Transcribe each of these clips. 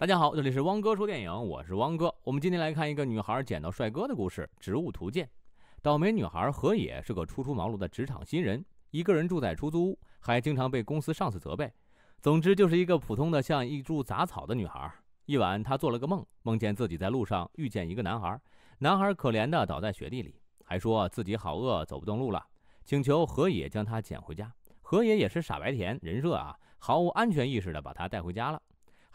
大家好，这里是汪哥说电影，我是汪哥。我们今天来看一个女孩捡到帅哥的故事，《植物图鉴》。倒霉女孩何野是个初出茅庐的职场新人，一个人住在出租屋，还经常被公司上司责备。总之，就是一个普通的像一株杂草的女孩。一晚，她做了个梦，梦见自己在路上遇见一个男孩，男孩可怜的倒在雪地里，还说自己好饿，走不动路了，请求何野将他捡回家。何野也是傻白甜人设啊，毫无安全意识的把他带回家了。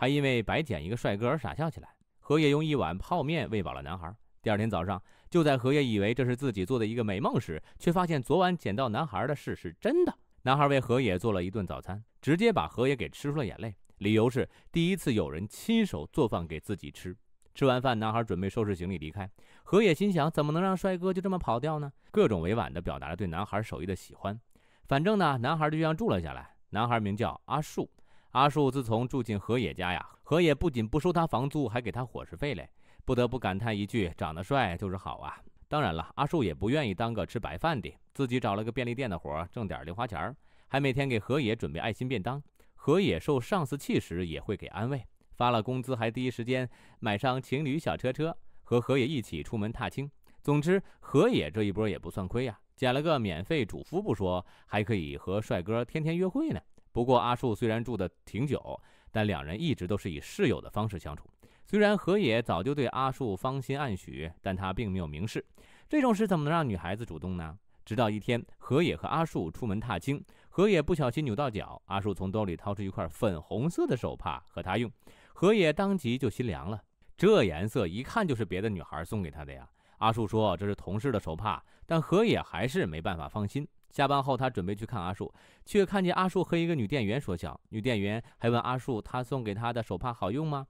还因为白捡一个帅哥而傻笑起来。何野用一碗泡面喂饱了男孩。第二天早上，就在何野以为这是自己做的一个美梦时，却发现昨晚捡到男孩的事是真的。男孩为何野做了一顿早餐，直接把何野给吃出了眼泪。理由是第一次有人亲手做饭给自己吃。吃完饭，男孩准备收拾行李离开。何野心想，怎么能让帅哥就这么跑掉呢？各种委婉地表达了对男孩手艺的喜欢。反正呢，男孩就这样住了下来。男孩名叫阿树。阿树自从住进河野家呀，河野不仅不收他房租，还给他伙食费嘞，不得不感叹一句：长得帅就是好啊！当然了，阿树也不愿意当个吃白饭的，自己找了个便利店的活，挣点零花钱儿，还每天给河野准备爱心便当。河野受上司气时也会给安慰，发了工资还第一时间买上情侣小车车，和河野一起出门踏青。总之，河野这一波也不算亏呀，捡了个免费主夫不说，还可以和帅哥天天约会呢。不过阿树虽然住得挺久，但两人一直都是以室友的方式相处。虽然河野早就对阿树芳心暗许，但他并没有明示。这种事怎么能让女孩子主动呢？直到一天，河野和阿树出门踏青，河野不小心扭到脚，阿树从兜里掏出一块粉红色的手帕和他用。河野当即就心凉了，这颜色一看就是别的女孩送给他的呀。阿树说这是同事的手帕，但河野还是没办法放心。下班后，他准备去看阿树，却看见阿树和一个女店员说笑。女店员还问阿树：“他送给他的手帕好用吗？”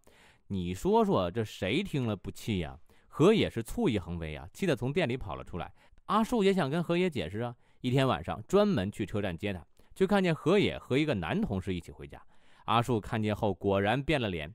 你说说，这谁听了不气呀？何野是醋意横飞呀，气得从店里跑了出来。阿树也想跟何野解释啊，一天晚上专门去车站接他，却看见何野和一个男同事一起回家。阿树看见后果然变了脸，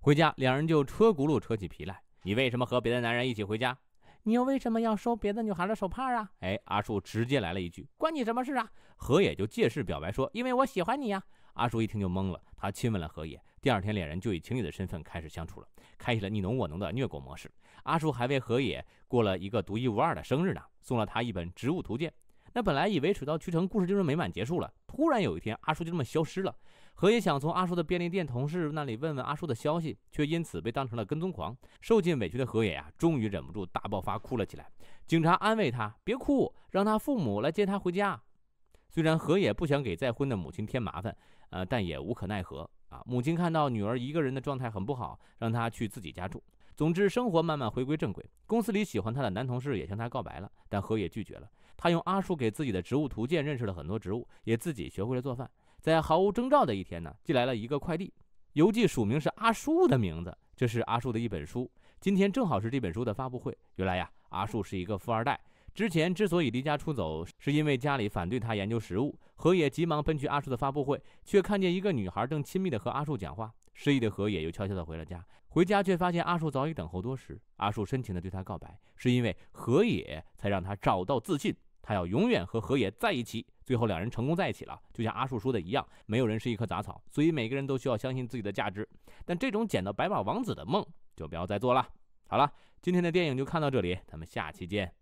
回家两人就车轱辘扯起皮来：“你为什么和别的男人一起回家？”你又为什么要收别的女孩的手帕啊？哎，阿树直接来了一句：“关你什么事啊？”何野就借势表白说：“因为我喜欢你呀。”阿树一听就懵了，他亲吻了何野。第二天，两人就以情侣的身份开始相处了，开启了你侬我侬的虐狗模式。阿树还为何野过了一个独一无二的生日呢，送了他一本植物图鉴。那本来以为水到渠成，故事就是美满结束了。突然有一天，阿叔就这么消失了。何野想从阿叔的便利店同事那里问问阿叔的消息，却因此被当成了跟踪狂，受尽委屈的何野呀，终于忍不住大爆发，哭了起来。警察安慰他：“别哭，让他父母来接他回家。”虽然何野不想给再婚的母亲添麻烦，呃，但也无可奈何啊。母亲看到女儿一个人的状态很不好，让她去自己家住。总之，生活慢慢回归正轨。公司里喜欢她的男同事也向她告白了，但何野拒绝了。他用阿树给自己的植物图鉴认识了很多植物，也自己学会了做饭。在毫无征兆的一天呢，寄来了一个快递，邮寄署名是阿树的名字，这是阿树的一本书。今天正好是这本书的发布会。原来呀，阿树是一个富二代，之前之所以离家出走，是因为家里反对他研究食物。何野急忙奔去阿树的发布会，却看见一个女孩正亲密的和阿树讲话。失意的何野又悄悄的回了家，回家却发现阿树早已等候多时。阿树深情的对他告白，是因为何野才让他找到自信。他要永远和河野在一起，最后两人成功在一起了。就像阿树说的一样，没有人是一棵杂草，所以每个人都需要相信自己的价值。但这种捡到白马王子的梦就不要再做了。好了，今天的电影就看到这里，咱们下期见。